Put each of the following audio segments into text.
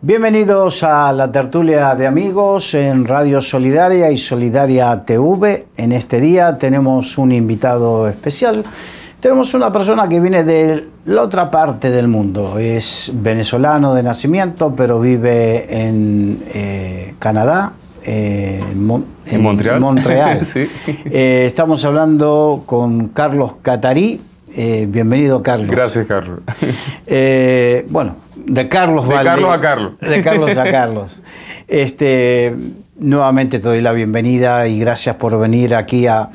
Bienvenidos a la tertulia de amigos en Radio Solidaria y Solidaria TV. En este día tenemos un invitado especial. Tenemos una persona que viene de la otra parte del mundo. Es venezolano de nacimiento, pero vive en eh, Canadá, en, Montreal. Eh, estamos hablando con Carlos Catarí. Eh, bienvenido, Carlos. Gracias, Carlos. bueno, de Carlos a Carlos. De Carlos a Carlos. Este, nuevamente te doy la bienvenida y gracias por venir aquí a,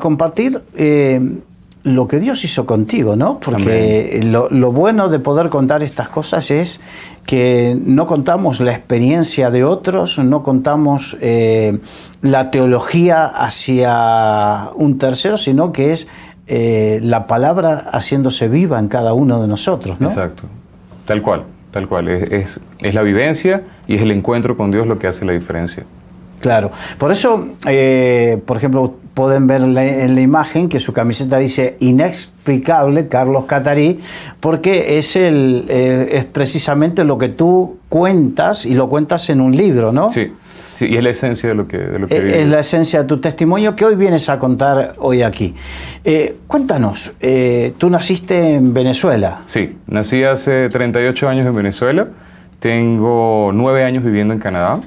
compartir eh, lo que Dios hizo contigo, ¿no? Porque lo, bueno de poder contar estas cosas es que no contamos la experiencia de otros, no contamos eh, la teología hacia un tercero, sino que es eh, la palabra haciéndose viva en cada uno de nosotros, ¿no? Exacto, Tal cual, tal cual. Es, es, la vivencia y es el encuentro con Dios lo que hace la diferencia. Claro. Por eso, eh, por ejemplo, pueden ver en la imagen que su camiseta dice inexplicable Carlos Catarí, porque es, el, eh, es precisamente lo que tú cuentas y lo cuentas en un libro, ¿no? Sí y es la esencia de lo que, de lo que eh, Es la esencia de tu testimonio que hoy vienes a contar hoy aquí. Eh, cuéntanos, eh, tú naciste en Venezuela. Sí, nací hace 38 años en Venezuela, tengo 9 años viviendo en Canadá,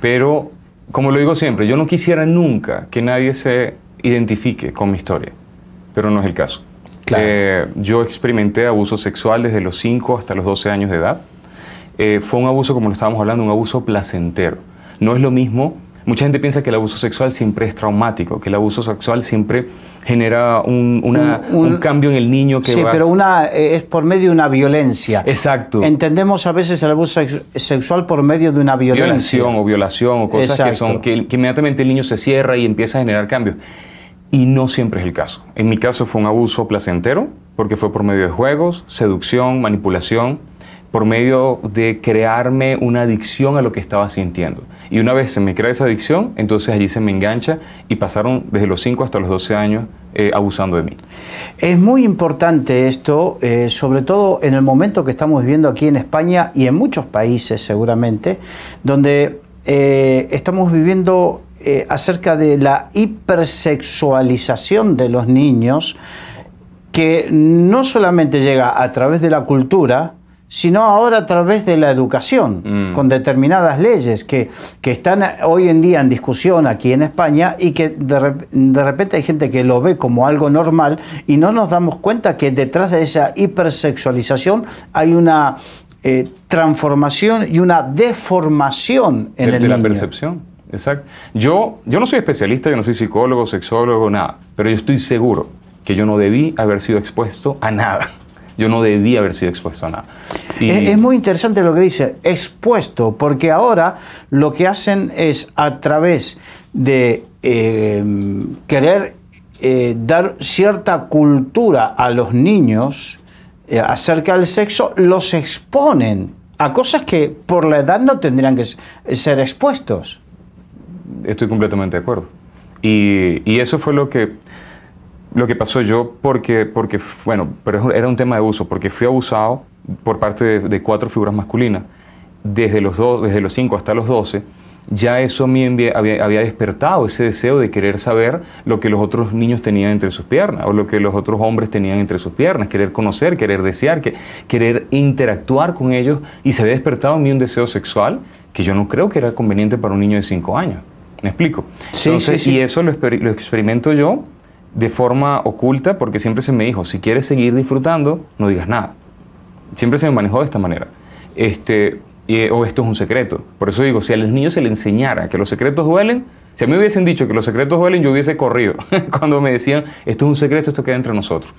pero como lo digo siempre, yo no quisiera nunca que nadie se identifique con mi historia, pero no es el caso. Claro. yo experimenté abuso sexual desde los 5 hasta los 12 años de edad. fue un abuso, como lo estábamos hablando, un abuso placentero no es lo mismo. Mucha gente piensa que el abuso sexual siempre es traumático, que el abuso sexual siempre genera un, cambio en el niño que Sí, pero una, eh, es por medio de una violencia. Exacto. Entendemos a veces el abuso sexual por medio de una violencia. Violación o violación o cosas que son que inmediatamente el niño se cierra y empieza a generar cambios. Y no siempre es el caso. En mi caso fue un abuso placentero, porque fue por medio de juegos, seducción, manipulación por medio de crearme una adicción a lo que estaba sintiendo. Y una vez se me crea esa adicción, entonces allí se me engancha y pasaron desde los 5 hasta los 12 años eh, abusando de mí. Es muy importante esto, eh, sobre todo en el momento que estamos viviendo aquí en España y en muchos países seguramente, donde eh, estamos viviendo acerca de la hipersexualización de los niños, que no solamente llega a través de la cultura, sino ahora a través de la educación, mm. con determinadas leyes que, que, están hoy en día en discusión aquí en España y que de, repente hay gente que lo ve como algo normal y no nos damos cuenta que detrás de esa hipersexualización hay una eh, transformación y una deformación en de la percepción. Exacto. Yo, yo no soy especialista, yo no soy psicólogo, sexólogo, nada, pero yo estoy seguro que yo no debí haber sido expuesto a nada. Yo no debía haber sido expuesto a nada. Es, muy interesante lo que dice, expuesto, porque ahora lo que hacen es a través de eh, querer eh, dar cierta cultura a los niños eh, acerca del sexo, los exponen a cosas que por la edad no tendrían que ser expuestos. Estoy completamente de acuerdo. y eso fue lo que lo que pasó yo, porque, porque bueno, pero era un tema de abuso, porque fui abusado por parte de, cuatro figuras masculinas, desde los, dos, desde los cinco hasta los doce, ya eso a mí había, despertado ese deseo de querer saber lo que los otros niños tenían entre sus piernas o lo que los otros hombres tenían entre sus piernas, querer conocer, querer desear, querer interactuar con ellos y se había despertado en mí un deseo sexual que yo no creo que era conveniente para un niño de cinco años. ¿Me explico? Sí, sí, Y eso lo experimento yo de forma oculta porque siempre se me dijo, si quieres seguir disfrutando, no digas nada. Siempre se me manejó de esta manera. Este, eh, o esto es un secreto. Por eso digo, si a los niños se les enseñara que los secretos duelen, si a mí me hubiesen dicho que los secretos duelen, yo hubiese corrido cuando me decían, esto es un secreto, esto queda entre nosotros.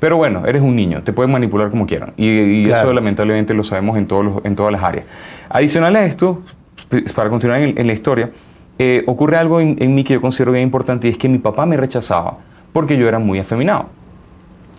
Pero bueno, eres un niño, te pueden manipular como quieran. Y, eso lamentablemente lo sabemos en, todos en todas las áreas. Adicional a esto, pues, para continuar en, la historia, eh, ocurre algo en, en, mí que yo considero bien importante y es que mi papá me rechazaba porque yo era muy afeminado.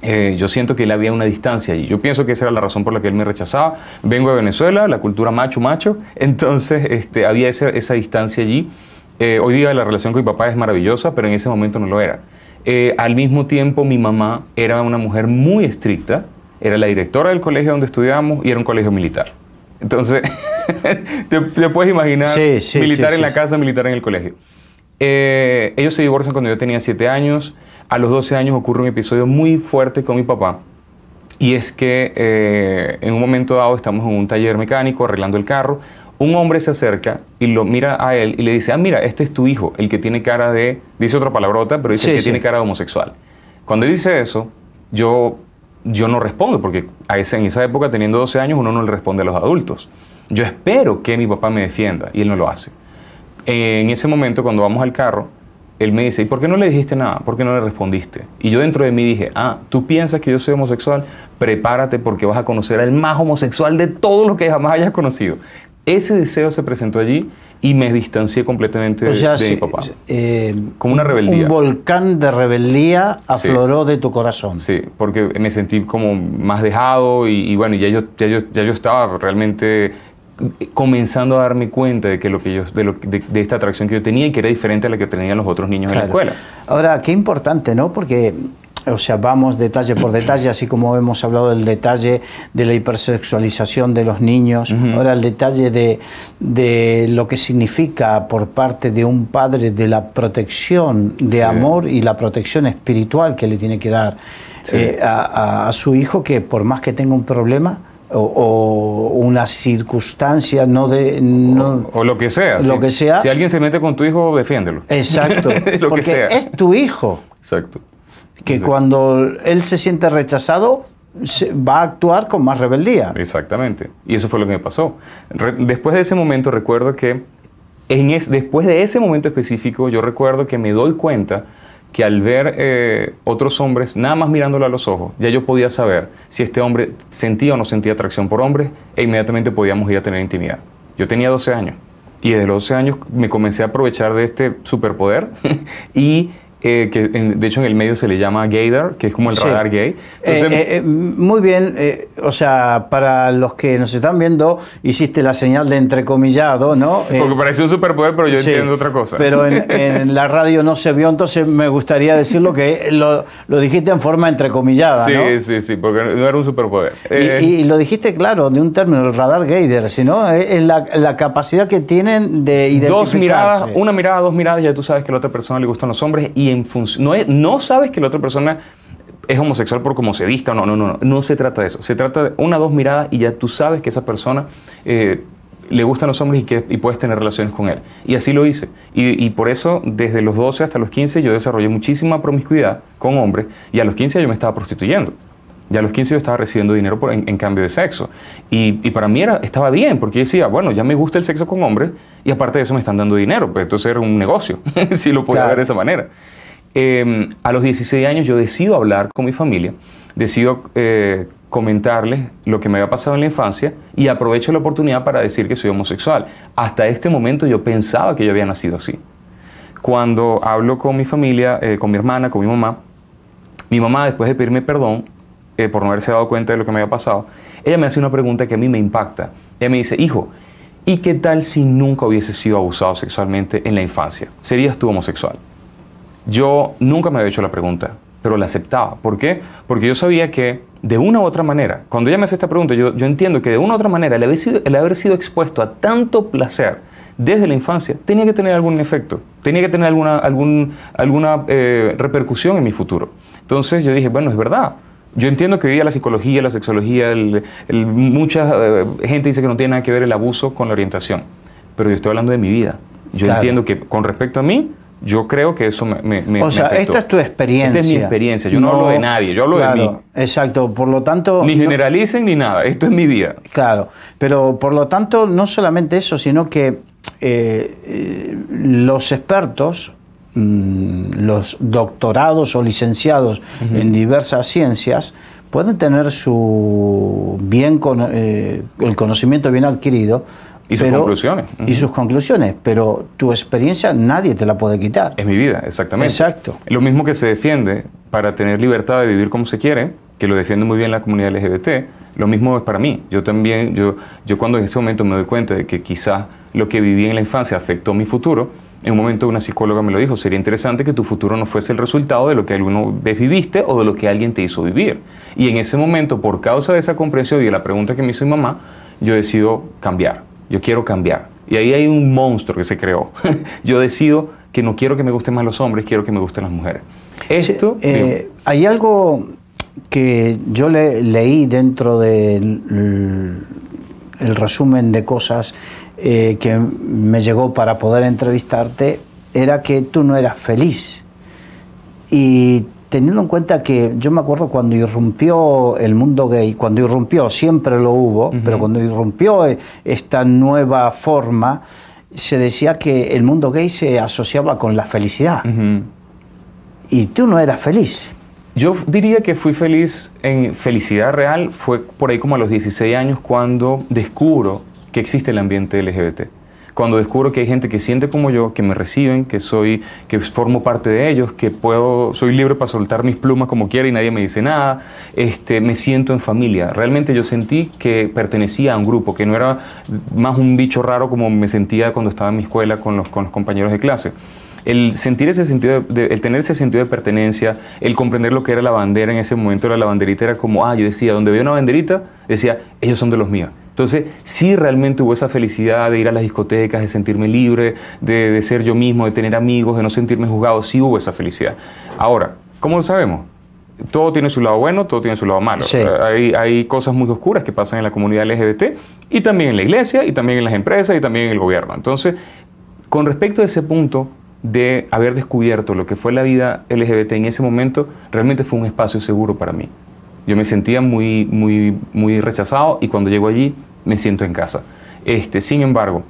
Eh, yo siento que él había una distancia allí. yo pienso que esa era la razón por la que él me rechazaba. Vengo de Venezuela, la cultura macho, macho, entonces este, había esa, distancia allí. Eh, hoy día la relación con mi papá es maravillosa, pero en ese momento no lo era. Eh, al mismo tiempo mi mamá era una mujer muy estricta, era la directora del colegio donde estudiábamos y era un colegio militar. Entonces, te, puedes imaginar militar en la casa, militar en el colegio. Eh, ellos se divorcian cuando yo tenía 7 años. A los 12 años ocurre un episodio muy fuerte con mi papá. Y es que eh, en un momento dado estamos en un taller mecánico arreglando el carro. Un hombre se acerca y lo mira a él y le dice, ah, mira, este es tu hijo, el que tiene cara de, dice otra palabrota, pero dice que tiene cara de homosexual. Cuando él dice eso, yo, yo no respondo, porque a en esa época, teniendo 12 años, uno no le responde a los adultos. Yo espero que mi papá me defienda y él no lo hace en ese momento, cuando vamos al carro, él me dice, ¿y por qué no le dijiste nada? ¿Por qué no le respondiste? Y yo dentro de mí dije, ah, tú piensas que yo soy homosexual, prepárate porque vas a conocer al más homosexual de todo lo que jamás hayas conocido. Ese deseo se presentó allí y me distancié completamente de, mi papá. Eh, como una rebeldía. Un volcán de rebeldía afloró de tu corazón. Sí, porque me sentí como más dejado y, bueno, ya yo, ya yo estaba realmente comenzando a darme cuenta de que lo que yo de, esta atracción que yo tenía y que era diferente a la que tenían los otros niños en la escuela. Ahora, qué importante, ¿no? Porque o sea, vamos detalle por detalle, así como hemos hablado del detalle de la hipersexualización de los niños, ahora el detalle de, lo que significa por parte de un padre de la protección de amor y la protección espiritual que le tiene que dar eh, a su hijo, que por más que tenga un problema, o, una circunstancia no de no, o, lo que sea lo si, que sea si alguien se mete con tu hijo defiéndelo exacto lo que sea. es tu hijo exacto que cuando él se siente rechazado se va a actuar con más rebeldía exactamente y eso fue lo que me pasó después de ese momento recuerdo que en después de ese momento específico yo recuerdo que me doy cuenta que al ver eh, otros hombres, nada más mirándolos a los ojos, ya yo podía saber si este hombre sentía o no sentía atracción por hombres e inmediatamente podíamos ir a tener intimidad. Yo tenía 12 años y desde los 12 años me comencé a aprovechar de este superpoder y eh, que de hecho en el medio se le llama gader que es como el radar gay. Eh, entonces, eh, muy bien, o sea, para los que nos están viendo, hiciste la señal de entrecomillado, ¿no? Porque parecía un superpoder, pero yo entiendo otra cosa. Pero en, la radio no se vio, entonces me gustaría decirlo que lo, dijiste en forma entrecomillada. Sí, ¿no? sí, sí, porque no era un superpoder. Y, lo dijiste claro, de un término, el radar Gator, sino es la, la, capacidad que tienen de identificar. Dos miradas, una mirada, dos miradas, ya tú sabes que a la otra persona le gustan los hombres y no, sabes que la otra persona es homosexual por cómo se vista, no, no, no, no, no se trata de eso. Se trata de una dos miradas y ya tú sabes que esa persona eh, le gustan los hombres y, que, puedes tener relaciones con él. Y así lo hice. Y, por eso, desde los 12 hasta los 15, yo desarrollé muchísima promiscuidad con hombres y a los 15 yo me estaba prostituyendo. Ya a los 15 yo estaba recibiendo dinero en, cambio de sexo. Y, para mí estaba bien, porque decía, bueno, ya me gusta el sexo con hombres y aparte de eso me están dando dinero, pues entonces era un negocio, si lo podía ver de esa manera. Em, a los 16 años yo decido hablar con mi familia, decido eh, comentarles lo que me había pasado en la infancia y aprovecho la oportunidad para decir que soy homosexual. Hasta este momento yo pensaba que yo había nacido así. Cuando hablo con mi familia, eh, con mi hermana, con mi mamá, mi mamá después de pedirme perdón eh, por no haberse dado cuenta de lo que me había pasado, ella me hace una pregunta que a mí me impacta. Ella me dice, hijo, ¿y qué tal si nunca hubiese sido abusado sexualmente en la infancia? ¿Serías tú homosexual? yo nunca me había hecho la pregunta, pero la aceptaba. ¿Por qué? Porque yo sabía que de una u otra manera, cuando ella me hace esta pregunta, yo, entiendo que de una u otra manera el haber, sido, expuesto a tanto placer desde la infancia tenía que tener algún efecto, tenía que tener alguna, alguna eh, repercusión en mi futuro. Entonces yo dije, bueno, es verdad. Yo entiendo que hoy día la psicología, la sexología, mucha eh, gente dice que no tiene nada que ver el abuso con la orientación, pero yo estoy hablando de mi vida. Yo entiendo que con respecto a mí, yo creo que eso me... o sea, esta es tu experiencia. Esta es mi experiencia, yo no, hablo de nadie, yo hablo de mí. Exacto, por lo tanto... Ni generalicen ni nada, esto es mi vida. Claro, pero por lo tanto no solamente eso, sino que eh, los expertos, mm, los doctorados o licenciados en diversas ciencias, pueden tener su bien con, eh, el conocimiento bien adquirido, y sus conclusiones. Y sus conclusiones, pero tu experiencia nadie te la puede quitar. Es mi vida, exactamente. Exacto. Lo mismo que se defiende para tener libertad de vivir como se quiere, que lo defiende muy bien la comunidad LGBT, lo mismo es para mí. Yo también, yo, yo cuando en ese momento me doy cuenta de que quizás lo que viví en la infancia afectó mi futuro, en un momento una psicóloga me lo dijo, sería interesante que tu futuro no fuese el resultado de lo que alguna vez viviste o de lo que alguien te hizo vivir. Y en ese momento, por causa de esa comprensión y de la pregunta que me hizo mi mamá, yo decido cambiar yo quiero cambiar. Y ahí hay un monstruo que se creó. yo decido que no quiero que me gusten más los hombres, quiero que me gusten las mujeres. Esto... Eh, hay algo que yo leí dentro del resumen de cosas eh, que me llegó para poder entrevistarte, era que tú no eras feliz. Y teniendo en cuenta que yo me acuerdo cuando irrumpió el mundo gay, cuando irrumpió, siempre lo hubo, pero cuando irrumpió eh, esta nueva forma, se decía que el mundo gay se asociaba con la felicidad. Y tú no eras feliz. Yo diría que fui feliz en felicidad real, fue por ahí como a los 16 años cuando descubro que existe el ambiente LGBT cuando descubro que hay gente que siente como yo, que me reciben, que soy, que formo parte de ellos, que puedo, soy libre para soltar mis plumas como quiera y nadie me dice nada, este, me siento en familia. Realmente yo sentí que pertenecía a un grupo, que no era más un bicho raro como me sentía cuando estaba en mi escuela con los, compañeros de clase el sentir ese sentido, el tener ese sentido de pertenencia, el comprender lo que era la bandera en ese momento, la banderita era como, ah, yo decía, donde veo una banderita, decía, ellos son de los míos. Entonces, sí realmente hubo esa felicidad de ir a las discotecas, de sentirme libre, de, ser yo mismo, de tener amigos, de no sentirme juzgado, sí hubo esa felicidad. Ahora, ¿cómo lo sabemos? todo tiene su lado bueno, todo tiene su lado malo. Eh, hay, cosas muy oscuras que pasan en la comunidad LGBT y también en la iglesia y también en las empresas y también en el gobierno. Entonces, con respecto a ese punto de haber descubierto lo que fue la vida LGBT en ese momento, realmente fue un espacio seguro para mí. Yo me sentía muy, muy, muy rechazado y cuando llego allí me siento en casa. Este, sin embargo,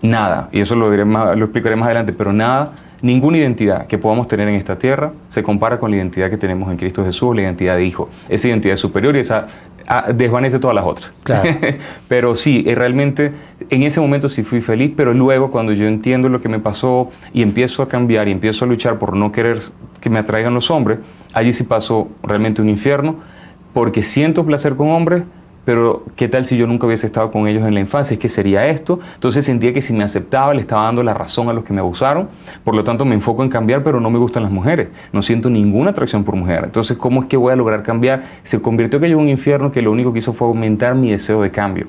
nada, y eso lo, lo explicaré más adelante, pero nada Ninguna identidad que podamos tener en esta tierra se compara con la identidad que tenemos en Cristo Jesús, la identidad de hijo. Esa identidad es superior y esa ah, desvanece todas las otras. Claro. pero sí, eh, realmente en ese momento sí fui feliz, pero luego cuando yo entiendo lo que me pasó y empiezo a cambiar y empiezo a luchar por no querer que me atraigan los hombres, allí sí pasó realmente un infierno, porque siento placer con hombres, pero ¿qué tal si yo nunca hubiese estado con ellos en la infancia? Es que sería esto. Entonces sentía que si me aceptaba le estaba dando la razón a los que me abusaron, por lo tanto me enfoco en cambiar, pero no me gustan las mujeres, no siento ninguna atracción por mujeres. Entonces, ¿cómo es que voy a lograr cambiar? Se convirtió que yo en un infierno que lo único que hizo fue aumentar mi deseo de cambio.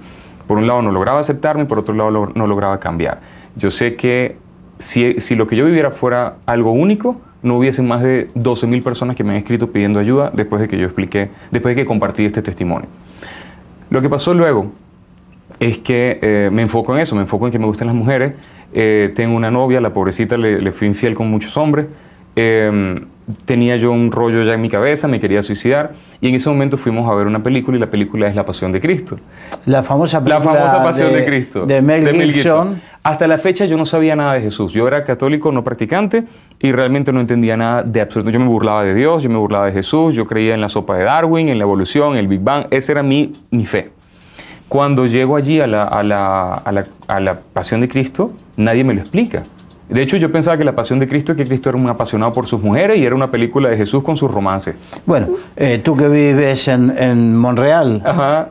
Por un lado no lograba aceptarme, por otro lado no lograba cambiar. Yo sé que si, si lo que yo viviera fuera algo único, no hubiesen más de 12.000 personas que me han escrito pidiendo ayuda después de que yo expliqué, después de que compartí este testimonio. Lo que pasó luego es que eh, me enfoco en eso, me enfoco en que me gustan las mujeres. Eh, tengo una novia, la pobrecita, le, fui infiel con muchos hombres. Em, tenía yo un rollo ya en mi cabeza, me quería suicidar. Y en ese momento fuimos a ver una película y la película es La Pasión de Cristo. La famosa película. La famosa Pasión de, Cristo. De Mel, Gibson. Hasta la fecha yo no sabía nada de Jesús. Yo era católico no practicante y realmente no entendía nada de absoluto. Yo me burlaba de Dios, yo me burlaba de Jesús, yo creía en la sopa de Darwin, en la evolución, en el Big Bang. Esa era mi, mi fe. Cuando llego allí a la pasión de Cristo, nadie me lo explica. De hecho, yo pensaba que la pasión de Cristo es que Cristo era un apasionado por sus mujeres y era una película de Jesús con sus romances. Bueno, eh, tú que vives en, en Monreal,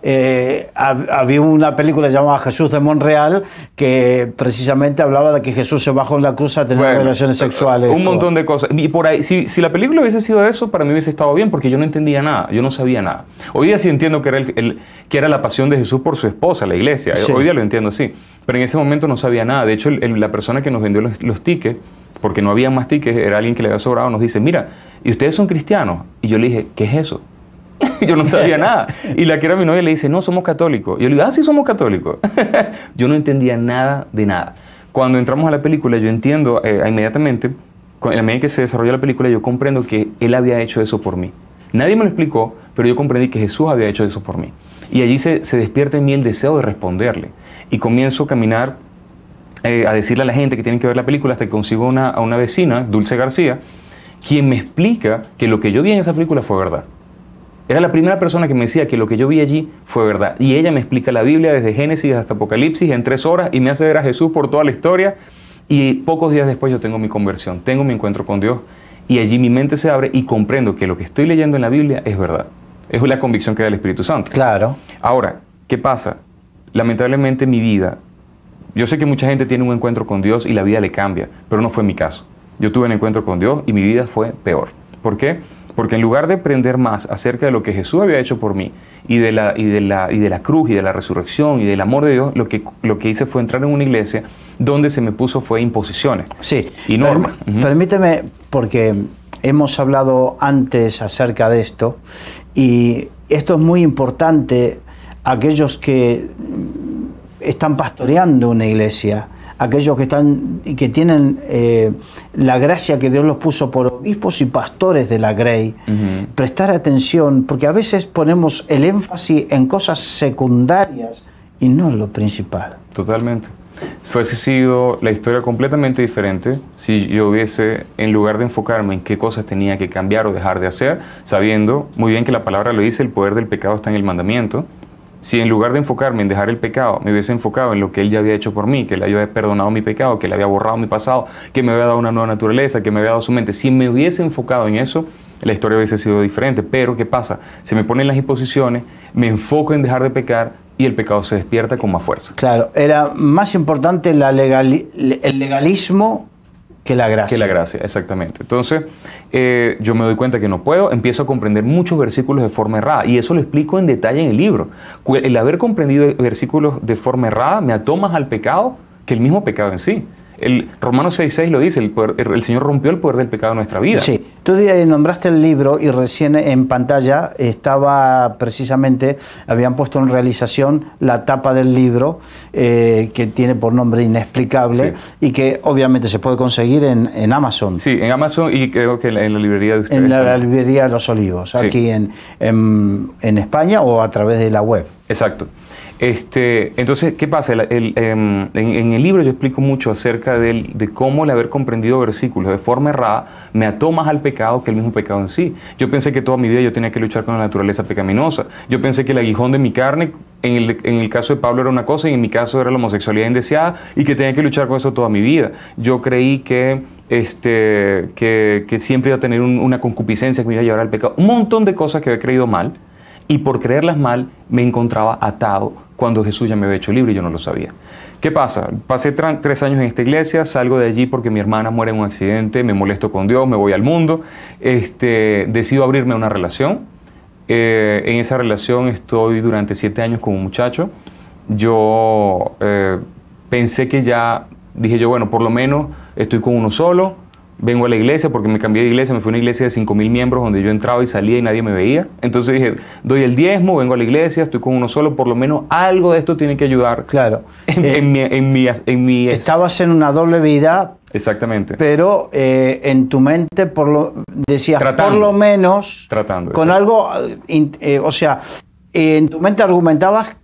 eh, había una película llamada Jesús de Monreal que precisamente hablaba de que Jesús se bajó en la cruz a tener relaciones sexuales. Un montón de cosas. Y por ahí, si, la película hubiese sido eso, para mí hubiese estado bien porque yo no entendía nada, yo no sabía nada. Hoy día sí entiendo que era, el, que era la pasión de Jesús por su esposa, la iglesia. Hoy día lo entiendo así. Pero en ese momento no sabía nada. De hecho, la persona que nos vendió los, tickets, porque no había más tickets, era alguien que le había sobrado, nos dice, mira, ¿y ustedes son cristianos? Y yo le dije, ¿qué es eso? yo no sabía nada. Y la que era mi novia le dice, no, somos católicos. Y yo le digo, ah, sí, somos católicos. yo no entendía nada de nada. Cuando entramos a la película, yo entiendo eh, inmediatamente, en la medida que se desarrolla la película, yo comprendo que él había hecho eso por mí. Nadie me lo explicó, pero yo comprendí que Jesús había hecho eso por mí. Y allí se, se despierta en mí el deseo de responderle y comienzo a caminar eh, a decirle a la gente que tienen que ver la película hasta que consigo a una vecina, Dulce García, quien me explica que lo que yo vi en esa película fue verdad. Era la primera persona que me decía que lo que yo vi allí fue verdad. Y ella me explica la Biblia desde Génesis hasta Apocalipsis en tres horas y me hace ver a Jesús por toda la historia. Y pocos días después yo tengo mi conversión, tengo mi encuentro con Dios. Y allí mi mente se abre y comprendo que lo que estoy leyendo en la Biblia es verdad. Es la convicción que da el Espíritu Santo. Claro. Ahora, ¿qué pasa? lamentablemente mi vida, yo sé que mucha gente tiene un encuentro con Dios y la vida le cambia, pero no fue mi caso. Yo tuve un encuentro con Dios y mi vida fue peor. ¿Por qué? Porque en lugar de aprender más acerca de lo que Jesús había hecho por mí y de la, y de la, y de la cruz y de la resurrección y del amor de Dios, lo que, lo que hice fue entrar en una iglesia donde se me puso fue imposiciones sí. y normas. Permíteme, porque hemos hablado antes acerca de esto y esto es muy importante aquellos que están pastoreando una iglesia, aquellos que están que tienen eh, la gracia que Dios los puso por obispos y pastores de la Grey, prestar atención, porque a veces ponemos el énfasis en cosas secundarias y no en lo principal. Totalmente. Fuese sido la historia completamente diferente si yo hubiese, en lugar de enfocarme en qué cosas tenía que cambiar o dejar de hacer, sabiendo muy bien que la palabra lo dice, el poder del pecado está en el mandamiento, si en lugar de enfocarme en dejar el pecado, me hubiese enfocado en lo que Él ya había hecho por mí, que le había perdonado mi pecado, que le había borrado mi pasado, que me había dado una nueva naturaleza, que me había dado su mente, si me hubiese enfocado en eso, la historia hubiese sido diferente. Pero, ¿qué pasa? Se me ponen las imposiciones, me enfoco en dejar de pecar y el pecado se despierta con más fuerza. Claro, era más importante el legalismo que la gracia. Que la gracia, exactamente. Entonces, eh, yo me doy cuenta que no puedo, empiezo a comprender muchos versículos de forma errada, y eso lo explico en detalle en el libro. El haber comprendido versículos de forma errada me atoma al pecado que el mismo pecado en sí. El Romano 6.6 lo dice, el, Señor rompió el poder del pecado en nuestra vida. Sí, tú eh, nombraste el libro y recién en pantalla estaba precisamente, habían puesto en realización la tapa del libro eh, que tiene por nombre Inexplicable y que obviamente se puede conseguir en, en, Amazon. Sí, en Amazon y creo que en la, librería de ustedes. En la, librería de los Olivos, aquí en, en España o a través de la web. Exacto. Este, entonces, ¿qué pasa? Em, en, el libro yo explico mucho acerca de cómo el haber comprendido versículos de forma errada me ató más al pecado que el mismo pecado en sí. Yo pensé que toda mi vida yo tenía que luchar con la naturaleza pecaminosa. Yo pensé que el aguijón de mi carne, en el, caso de Pablo era una cosa y en mi caso era la homosexualidad indeseada y que tenía que luchar con eso toda mi vida. Yo creí que este, siempre iba a tener una concupiscencia que me iba a llevar al pecado. Un montón de cosas que había creído mal y por creerlas mal me encontraba atado cuando Jesús ya me había hecho libre y yo no lo sabía. ¿Qué pasa? Pasé tres años en esta iglesia, salgo de allí porque mi hermana muere en un accidente, me molesto con Dios, me voy al mundo, este, decido abrirme a una relación. Eh, en esa relación estoy durante siete años con un muchacho. Yo eh, pensé que ya, dije yo, bueno, por lo menos estoy con uno solo, vengo a la iglesia porque me cambié de iglesia, me fui a una iglesia de 5.000 miembros donde yo entraba y salía y nadie me veía. Entonces dije, doy el diezmo, vengo a la iglesia, estoy con uno solo, por lo menos algo de esto tiene que ayudar. Claro. Eh, en, mi, en, mi, en Estabas en una doble vida. Exactamente. Pero eh, en tu mente por lo, decías, por lo menos, tratando, con algo, eh, o sea, en tu mente argumentabas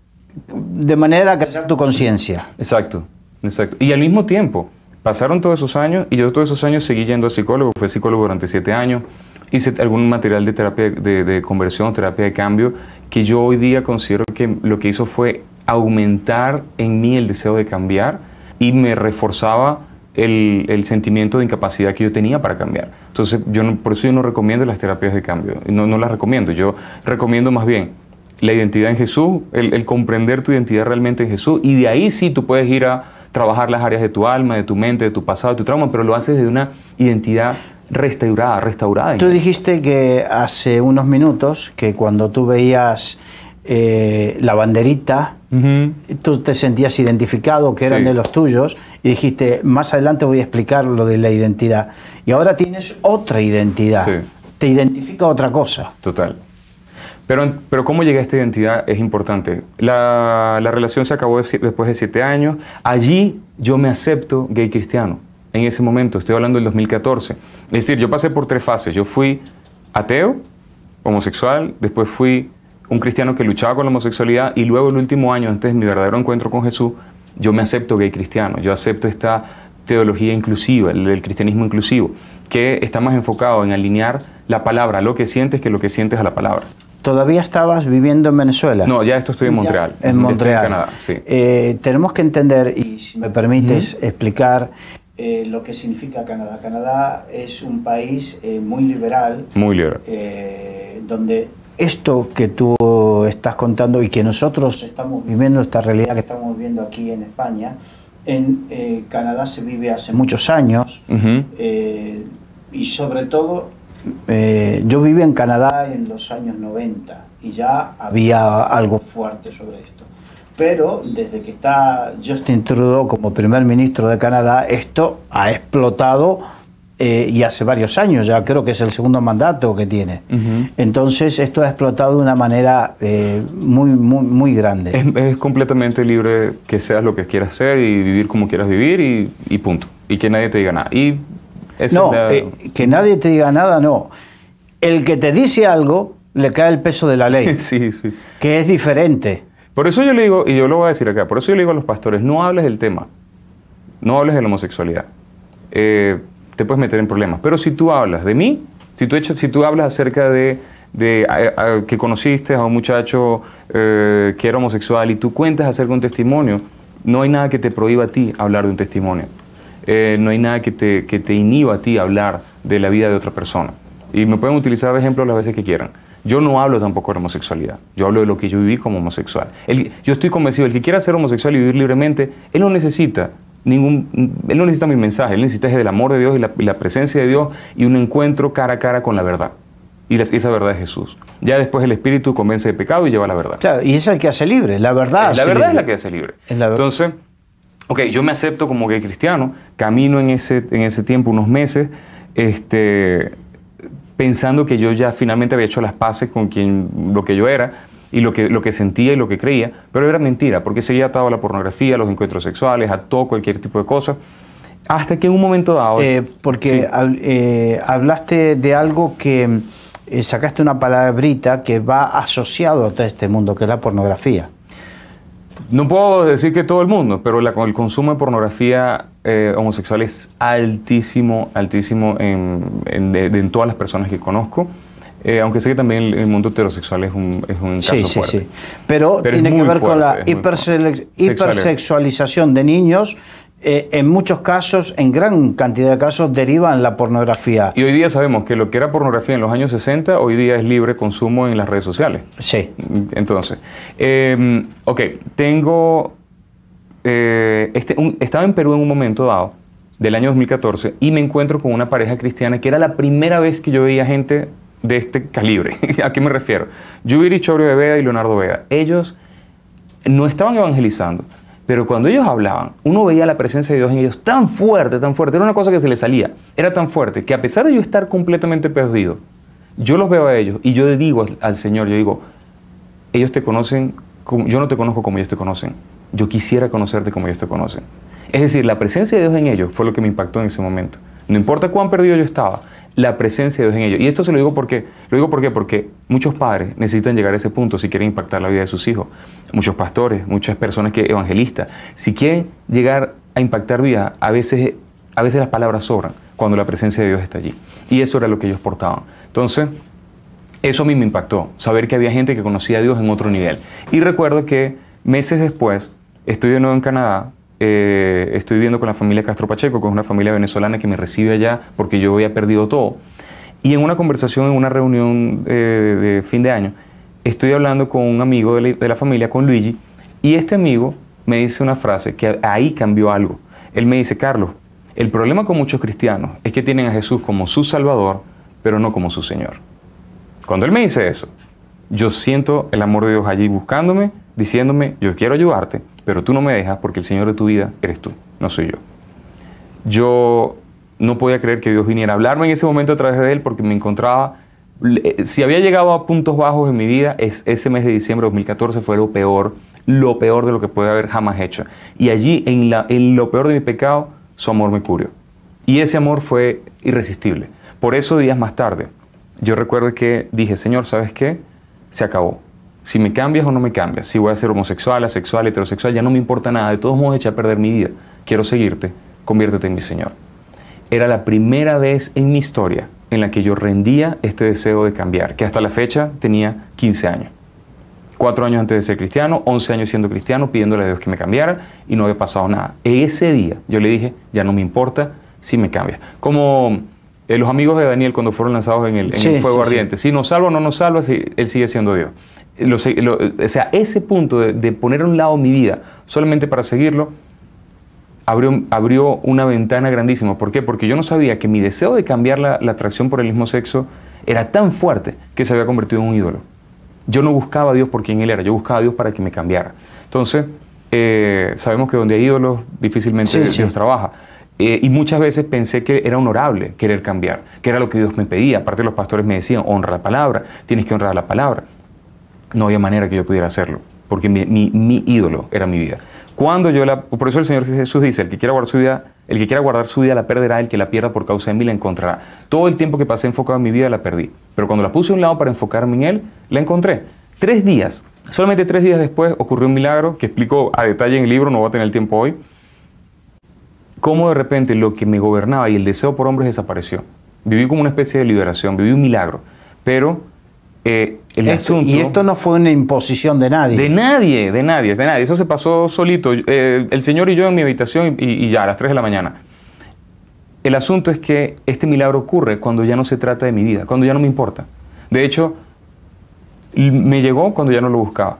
de manera que callar tu conciencia. Exacto, exacto. Y al mismo tiempo, Pasaron todos esos años y yo todos esos años seguí yendo a psicólogo, fui psicólogo durante siete años, hice algún material de terapia de, de conversión, terapia de cambio, que yo hoy día considero que lo que hizo fue aumentar en mí el deseo de cambiar y me reforzaba el, sentimiento de incapacidad que yo tenía para cambiar. Entonces, yo por eso yo no recomiendo las terapias de cambio, no, no las recomiendo, yo recomiendo más bien la identidad en Jesús, el, el comprender tu identidad realmente en Jesús, y de ahí sí tú puedes ir a trabajar las áreas de tu alma, de tu mente, de tu pasado, de tu trauma, pero lo haces de una identidad restaurada, restaurada. Tú dijiste que hace unos minutos que cuando tú veías eh, la banderita, tú te sentías identificado, que eran de los tuyos, y dijiste, más adelante voy a explicar lo de la identidad. Y ahora tienes otra identidad. Te identifica otra cosa. Total. Pero, cómo llegué a esta identidad es importante. La, relación se acabó después de siete años. Allí yo me acepto gay cristiano. En ese momento, estoy hablando del 2014. Es decir, yo pasé por tres fases. Yo fui ateo, homosexual, después fui un cristiano que luchaba con la homosexualidad y luego el último año, antes de mi verdadero encuentro con Jesús, yo me acepto gay cristiano, yo acepto esta teología inclusiva, el, el, cristianismo inclusivo, que está más enfocado en alinear la palabra, lo que sientes que lo que sientes a la palabra. ¿Todavía estabas viviendo en Venezuela? No, ya esto estoy en Montreal. en Montreal. Canadá, sí. Eh, tenemos que entender, y si me permites explicar eh, lo que significa Canadá. Canadá es un país eh, muy liberal. Muy liberal. donde esto que tú estás contando y que nosotros estamos viviendo, esta realidad que estamos viviendo aquí en España, en Canadá se vive hace muchos años y sobre todo eh, yo viví en Canadá en los años 90 y ya había algo fuerte sobre esto. Pero desde que está Justin Trudeau como primer ministro de Canadá, esto ha explotado eh, y hace varios años, ya creo que es el segundo mandato que tiene. Entonces esto ha explotado de una manera eh, muy, muy, muy grande. Es, completamente libre que seas lo que quieras ser y vivir como quieras vivir y, punto. Y que nadie te diga nada no, eh, que nadie te diga nada, no. El que te dice algo le cae el peso de la ley, sí, que es diferente. Por eso yo le digo, y yo lo voy a decir acá, por eso yo le digo a los pastores, no hables del tema, no hables de la homosexualidad, eh, te puedes meter en problemas. Pero si tú hablas de mí, si tú, si tú hablas acerca de, que conociste a un muchacho eh, que era homosexual y tú cuentas acerca de un testimonio, no hay nada que te prohíba a ti hablar de un testimonio. Eh, no hay nada que te, te inhiba a ti hablar de la vida de otra persona. Y me pueden utilizar de ejemplo las veces que quieran. Yo no hablo tampoco de homosexualidad. Yo hablo de lo que yo viví como homosexual. yo estoy convencido, el que quiera ser homosexual y vivir libremente, él no necesita ningún, él no necesita mi mensaje, él necesita el amor de Dios y la, presencia de Dios y un encuentro cara a cara con la verdad. Y esa verdad es Jesús. Ya después el Espíritu convence de pecado y lleva la verdad. y es el que hace libre, la verdad. Eh, la verdad es la que hace libre. Entonces, ok, yo me acepto como gay cristiano, camino en ese, en ese tiempo, unos meses, este, pensando que yo ya finalmente había hecho las paces con quien, lo que yo era y lo que, lo que sentía y lo que creía, pero era mentira, porque seguía atado a la pornografía, a los encuentros sexuales, a todo cualquier tipo de cosas. Hasta que en un momento dado... Eh, porque eh, hablaste de algo que eh, sacaste una palabrita que va asociado a todo este mundo, que es la pornografía. No puedo decir que todo el mundo, pero el consumo de pornografía eh, homosexual es altísimo, altísimo en, de, todas las personas que conozco. Eh, aunque sé que también el, mundo heterosexual es un, es un caso sí, sí, Sí. Pero, tiene que ver con la hipersexualización de niños eh, en muchos casos, en gran cantidad de casos, derivan la pornografía. Y hoy día sabemos que lo que era pornografía en los años 60, hoy día es libre consumo en las redes sociales. Sí. Entonces, em, ok, tengo... Eh, este, estaba en Perú en un momento dado, del año 2014, y me encuentro con una pareja cristiana que era la primera vez que yo veía gente de este calibre. ¿A qué me refiero? Yubiri Chorio de Vega y Leonardo Vega. Ellos no estaban evangelizando, pero cuando ellos hablaban, uno veía la presencia de Dios en ellos tan fuerte, tan fuerte, era una cosa que se le salía, era tan fuerte que a pesar de yo estar completamente perdido, yo los veo a ellos y yo le digo al Señor, yo digo, ellos te conocen, como, yo no te conozco como ellos te conocen, yo quisiera conocerte como ellos te conocen. Es decir, la presencia de Dios en ellos fue lo que me impactó en ese momento. No importa cuán perdido yo estaba, la presencia de Dios en ellos. Y esto se lo digo porque, lo digo porque, porque muchos padres necesitan llegar a ese punto si quieren impactar la vida de sus hijos. Muchos pastores, muchas personas que evangelistas, si quieren llegar a impactar vida, a veces, a veces las palabras sobran cuando la presencia de Dios está allí. Y eso era lo que ellos portaban. Entonces, eso a mí me impactó, saber que había gente que conocía a Dios en otro nivel. Y recuerdo que meses después, estoy de nuevo en Canadá, eh, estoy viviendo con la familia Castro Pacheco, que una familia venezolana que me recibe allá porque yo había perdido todo. Y en una conversación, en una reunión eh, de fin de año, estoy hablando con un amigo de la, de la, familia, con Luigi, y este amigo me dice una frase que ahí cambió algo. Él me dice, Carlos, el problema con muchos cristianos es que tienen a Jesús como su Salvador, pero no como su Señor. Cuando él me dice eso, yo siento el amor de Dios allí buscándome, diciéndome, yo quiero ayudarte, pero tú no me dejas porque el Señor de tu vida eres tú, no soy yo. Yo no podía creer que Dios viniera a hablarme en ese momento a través de Él porque me encontraba, eh, si había llegado a puntos bajos en mi vida, ese mes de diciembre de 2014 fue lo peor, lo peor de lo que puede haber jamás hecho. Y allí, en, en lo peor de mi pecado, su amor me cubrió. Y ese amor fue irresistible. Por eso días más tarde, yo recuerdo que dije, Señor, ¿sabes qué? Se acabó si me cambias o no me cambias, si voy a ser homosexual, asexual, heterosexual, ya no me importa nada, de todos modos eché a perder mi vida. Quiero seguirte, conviértete en mi Señor. Era la primera vez en mi historia en la que yo rendía este deseo de cambiar, que hasta la fecha tenía 15 años. Cuatro años antes de ser cristiano, 11 años siendo cristiano, pidiéndole a Dios que me cambiara y no había pasado nada. Ese día yo le dije, ya no me importa si me cambias. Como eh, los amigos de Daniel cuando fueron lanzados en el, fuego ardiente, si nos salva o no nos salva, si, él sigue siendo Dios o sea, ese punto de, poner a un lado mi vida solamente para seguirlo, abrió, abrió, una ventana grandísima. ¿Por qué? Porque yo no sabía que mi deseo de cambiar la, atracción por el mismo sexo era tan fuerte que se había convertido en un ídolo. Yo no buscaba a Dios por quien Él era, yo buscaba a Dios para que me cambiara. Entonces, eh, sabemos que donde hay ídolos difícilmente Dios trabaja. Eh, y muchas veces pensé que era honorable querer cambiar, que era lo que Dios me pedía. Aparte los pastores me decían, honra la palabra, tienes que honrar la palabra no había manera que yo pudiera hacerlo, porque mi, ídolo era mi vida. Cuando yo la, por eso el Señor Jesús dice, el que quiera guardar su vida, el que quiera guardar su vida la perderá, el que la pierda por causa de mí la encontrará. Todo el tiempo que pasé enfocado en mi vida la perdí, pero cuando la puse a un lado para enfocarme en él, la encontré. Tres días, solamente tres días después ocurrió un milagro que explico a detalle en el libro, no voy a tener el tiempo hoy, cómo de repente lo que me gobernaba y el deseo por hombres desapareció. Viví como una especie de liberación, viví un milagro, pero eh, el asunto. Y esto no fue una imposición de nadie. De nadie, de nadie, de nadie. Eso se pasó solito. Eh, el señor y yo en mi habitación y, ya a las 3 de la mañana. El asunto es que este milagro ocurre cuando ya no se trata de mi vida, cuando ya no me importa. De hecho, me llegó cuando ya no lo buscaba.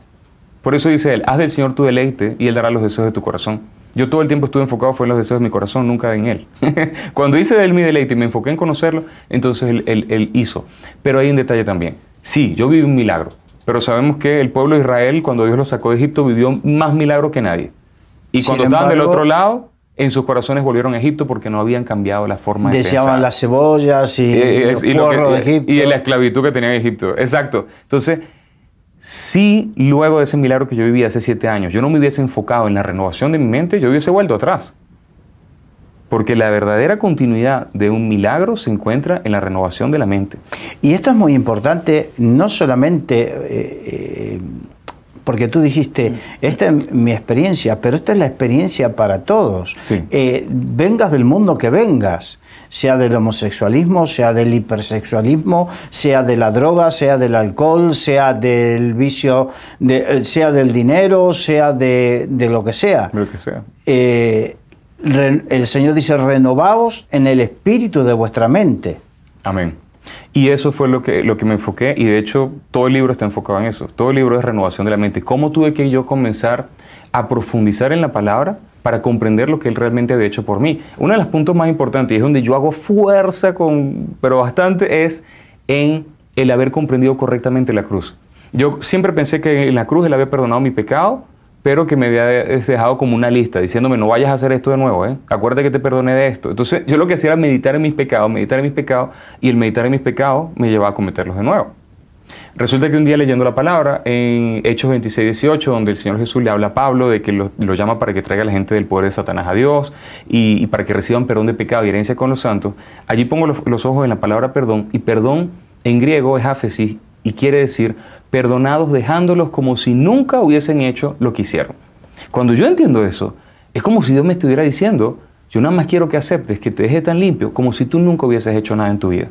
Por eso dice él, haz del Señor tu deleite y él dará los deseos de tu corazón. Yo todo el tiempo estuve enfocado fue en los deseos de mi corazón, nunca en Él. Cuando hice de Él mi deleite y me enfoqué en conocerlo, entonces él, él hizo. Pero hay un detalle también. Sí, yo viví un milagro, pero sabemos que el pueblo de Israel, cuando Dios lo sacó de Egipto, vivió más milagro que nadie. Y cuando estaban del otro lado, en sus corazones volvieron a Egipto porque no habían cambiado la forma de deseaban las cebollas y, eh, y, de eh, Egipto. y la esclavitud que tenía en Egipto. Exacto. Entonces, si luego de ese milagro que yo viví hace siete años, yo no me hubiese enfocado en la renovación de mi mente, yo hubiese vuelto atrás porque la verdadera continuidad de un milagro se encuentra en la renovación de la mente. Y esto es muy importante, no solamente eh, eh, porque tú dijiste, esta es mi experiencia, pero esta es la experiencia para todos. Eh, vengas del mundo que vengas, sea del homosexualismo, sea del hipersexualismo, sea de la droga, sea del alcohol, sea del vicio, de, sea del dinero, sea de, lo que sea. Lo que sea el Señor dice, renovados en el espíritu de vuestra mente. Amén. Y eso fue lo que, lo que me enfoqué y de hecho todo el libro está enfocado en eso. Todo el libro es renovación de la mente. ¿Cómo tuve que yo comenzar a profundizar en la palabra para comprender lo que Él realmente había hecho por mí? Uno de los puntos más importantes y es donde yo hago fuerza, con, pero bastante, es en el haber comprendido correctamente la cruz. Yo siempre pensé que en la cruz Él había perdonado mi pecado pero que me había dejado como una lista, diciéndome, no vayas a hacer esto de nuevo, ¿eh? acuérdate que te perdoné de esto. Entonces yo lo que hacía era meditar en mis pecados, meditar en mis pecados, y el meditar en mis pecados me llevaba a cometerlos de nuevo. Resulta que un día leyendo la palabra en Hechos 26, 18, donde el Señor Jesús le habla a Pablo de que lo, llama para que traiga a la gente del poder de Satanás a Dios y, para que reciban perdón de pecado y herencia con los santos, allí pongo los, los ojos en la palabra perdón y perdón en griego es áfesis y quiere decir perdonados dejándolos como si nunca hubiesen hecho lo que hicieron. Cuando yo entiendo eso, es como si Dios me estuviera diciendo, yo nada más quiero que aceptes, que te deje tan limpio, como si tú nunca hubieses hecho nada en tu vida.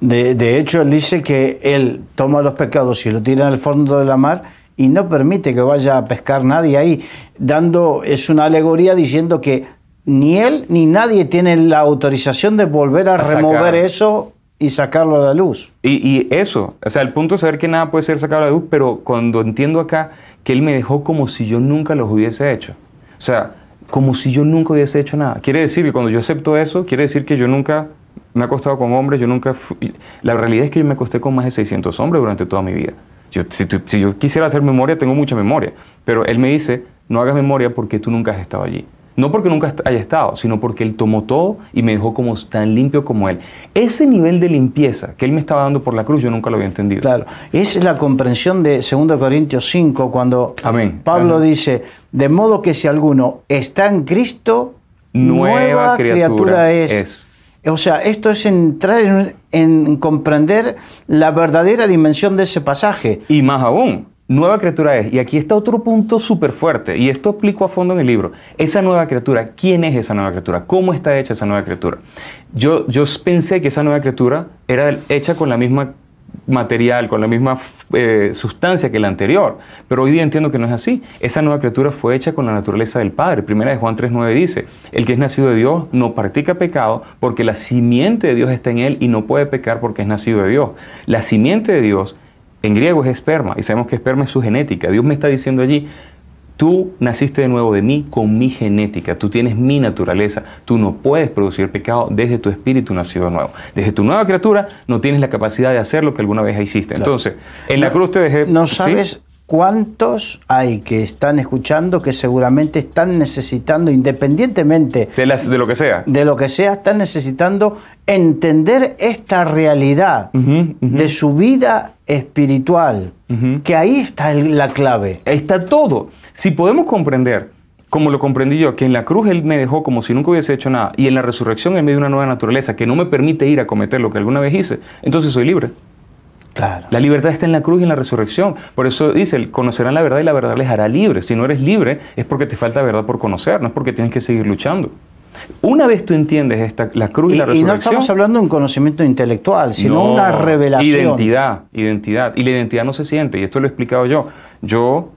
De, hecho, él dice que él toma los pecados y los tira al fondo de la mar y no permite que vaya a pescar nadie ahí, dando, es una alegoría diciendo que ni él ni nadie tiene la autorización de volver a, remover eso y sacarlo a la luz. Y, eso, o sea, el punto de saber que nada puede ser sacado a la luz, pero cuando entiendo acá que Él me dejó como si yo nunca los hubiese hecho. O sea, como si yo nunca hubiese hecho nada. Quiere decir que cuando yo acepto eso, quiere decir que yo nunca me he acostado con hombres, yo nunca... Fui... La realidad es que yo me acosté con más de 600 hombres durante toda mi vida. si yo quisiera hacer memoria, tengo mucha memoria, pero Él me dice, no hagas memoria porque tú nunca has estado allí. No porque nunca haya estado, sino porque Él tomó todo y me dejó como tan limpio como Él. Ese nivel de limpieza que Él me estaba dando por la cruz, yo nunca lo había entendido. Claro, es la comprensión de 2 Corintios 5, cuando Pablo dice, de modo que si alguno está en Cristo, nueva, criatura, es. O sea, esto es entrar en comprender la verdadera dimensión de ese pasaje. Y más aún, Nueva criatura es, y aquí está otro punto súper fuerte, y esto explico a fondo en el libro, esa nueva criatura, ¿quién es esa nueva criatura? ¿Cómo está hecha esa nueva criatura? Yo, yo pensé que esa nueva criatura era hecha con la misma material, con la misma eh, sustancia que la anterior. Pero hoy día entiendo que no es así. Esa nueva criatura fue hecha con la naturaleza del Padre. Primera de Juan 3.9 dice, el que es nacido de Dios no practica pecado porque la simiente de Dios está en él y no puede pecar porque es nacido de Dios. La simiente de Dios en griego es esperma y sabemos que esperma es su genética. Dios me está diciendo allí, tú naciste de nuevo de mí con mi genética, tú tienes mi naturaleza, tú no puedes producir pecado desde tu espíritu nacido de nuevo. Desde tu nueva criatura no tienes la capacidad de hacer lo que alguna vez hiciste. Entonces, en la cruz te dejé... No sabes... ¿Cuántos hay que están escuchando que seguramente están necesitando, independientemente de, lo que sea? De lo que sea, están necesitando entender esta realidad de su vida espiritual, que ahí está la clave. está todo. Si podemos comprender, como lo comprendí yo, que en la cruz Él me dejó como si nunca hubiese hecho nada, y en la resurrección Él me dio una nueva naturaleza que no me permite ir a cometer lo que alguna vez hice, entonces soy libre. Claro. La libertad está en la cruz y en la resurrección. Por eso dice, conocerán la verdad y la verdad les hará libres. Si no eres libre es porque te falta verdad por conocer, no es porque tienes que seguir luchando. Una vez tú entiendes esta, la cruz y, la resurrección. Y no estamos hablando de un conocimiento intelectual, sino una revelación. Identidad, identidad. Y la identidad no se siente, y esto lo he explicado yo. Yo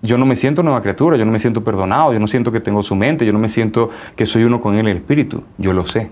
yo no me siento nueva criatura, yo no me siento perdonado, yo no siento que tengo su mente, yo no me siento que soy uno con él en el espíritu, yo lo sé.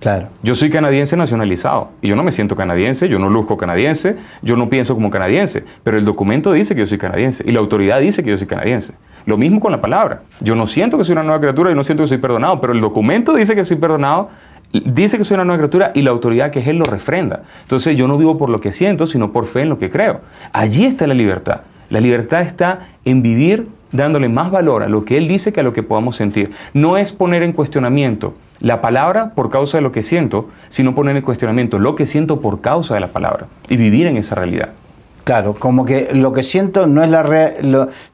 Claro. Yo soy canadiense nacionalizado y yo no me siento canadiense, yo no luzco canadiense, yo no pienso como canadiense, pero el documento dice que yo soy canadiense y la autoridad dice que yo soy canadiense. Lo mismo con la palabra. Yo no siento que soy una nueva criatura, y no siento que soy perdonado, pero el documento dice que soy perdonado, dice que soy una nueva criatura y la autoridad que es Él lo refrenda. Entonces yo no vivo por lo que siento, sino por fe en lo que creo. Allí está la libertad. La libertad está en vivir dándole más valor a lo que Él dice que a lo que podamos sentir. No es poner en cuestionamiento la palabra por causa de lo que siento, sino poner en cuestionamiento lo que siento por causa de la palabra y vivir en esa realidad. Claro, como que lo que siento no es la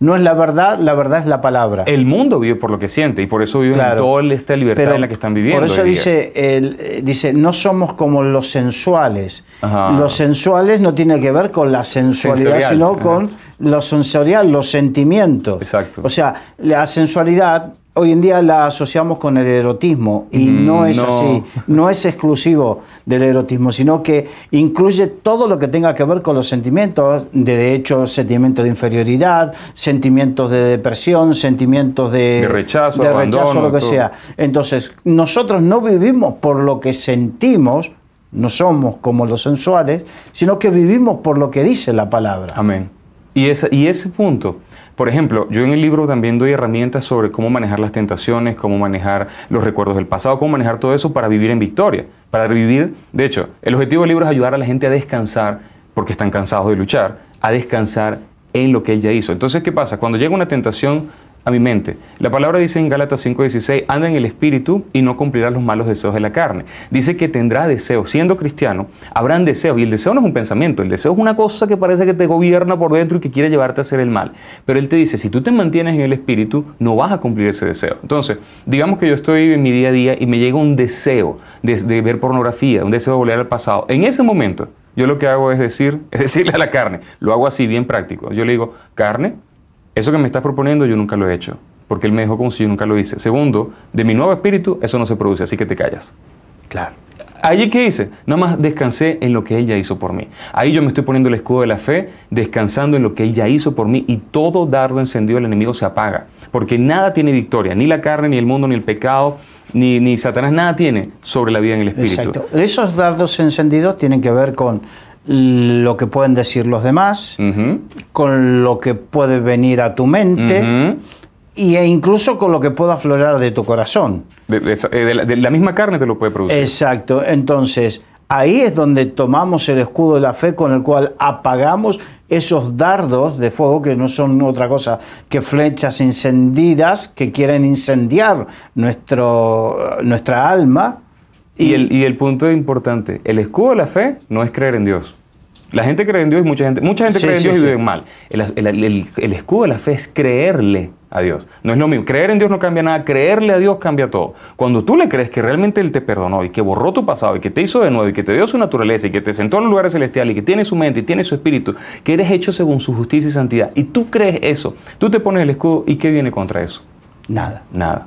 no es la verdad, la verdad es la palabra. El mundo vive por lo que siente y por eso vive todo toda esta libertad en la que están viviendo. Por eso dice, eh, dice, no somos como los sensuales. Los sensuales no tiene que ver con la sensualidad, sino con lo sensorial, los sentimientos. Exacto. O sea, la sensualidad hoy en día la asociamos con el erotismo y mm, no es así, no es exclusivo del erotismo, sino que incluye todo lo que tenga que ver con los sentimientos, de, hecho sentimientos de inferioridad, sentimientos de depresión, sentimientos de, rechazo, de lo que sea. Entonces, nosotros no vivimos por lo que sentimos, no somos como los sensuales, sino que vivimos por lo que dice la palabra. Amén. Y, y ese punto por ejemplo, yo en el libro también doy herramientas sobre cómo manejar las tentaciones, cómo manejar los recuerdos del pasado, cómo manejar todo eso para vivir en victoria, para vivir, de hecho, el objetivo del libro es ayudar a la gente a descansar, porque están cansados de luchar, a descansar en lo que él ya hizo. Entonces, ¿qué pasa? Cuando llega una tentación a mi mente. La palabra dice en Gálatas 5:16, anda en el espíritu y no cumplirá los malos deseos de la carne. Dice que tendrá deseos. Siendo cristiano, habrán deseos. Y el deseo no es un pensamiento, el deseo es una cosa que parece que te gobierna por dentro y que quiere llevarte a hacer el mal. Pero Él te dice, si tú te mantienes en el espíritu, no vas a cumplir ese deseo. Entonces, digamos que yo estoy en mi día a día y me llega un deseo de, ver pornografía, un deseo de volver al pasado. En ese momento, yo lo que hago es decir, es decirle a la carne, lo hago así bien práctico. Yo le digo, carne, eso que me estás proponiendo yo nunca lo he hecho, porque él me dejó como si yo nunca lo hice. Segundo, de mi nuevo espíritu eso no se produce, así que te callas. Claro. Allí ¿qué hice, nada más descansé en lo que Él ya hizo por mí. Ahí yo me estoy poniendo el escudo de la fe, descansando en lo que Él ya hizo por mí y todo dardo encendido del enemigo se apaga. Porque nada tiene victoria, ni la carne, ni el mundo, ni el pecado, ni, ni Satanás, nada tiene sobre la vida en el Espíritu. Exacto. Esos dardos encendidos tienen que ver con lo que pueden decir los demás, con lo que puede venir a tu mente. e incluso con lo que pueda aflorar de tu corazón. Eh, de, la, misma carne te lo puede producir. Exacto. Entonces, Ahí es donde tomamos el escudo de la fe con el cual apagamos esos dardos de fuego que no son otra cosa que flechas encendidas que quieren incendiar nuestro, nuestra alma y, mm. el, y el punto importante, el escudo de la fe no es creer en Dios. La gente cree en Dios y mucha gente, mucha gente cree en Dios y vive mal. El, escudo de la fe es creerle a Dios. No es lo mismo. Creer en Dios no cambia nada. Creerle a Dios cambia todo. Cuando tú le crees que realmente Él te perdonó y que borró tu pasado y que te hizo de nuevo y que te dio su naturaleza y que te sentó en los lugares celestiales y que tiene su mente y tiene su espíritu, que eres hecho según su justicia y santidad y tú crees eso, tú te pones el escudo y ¿qué viene contra eso? Nada. Nada.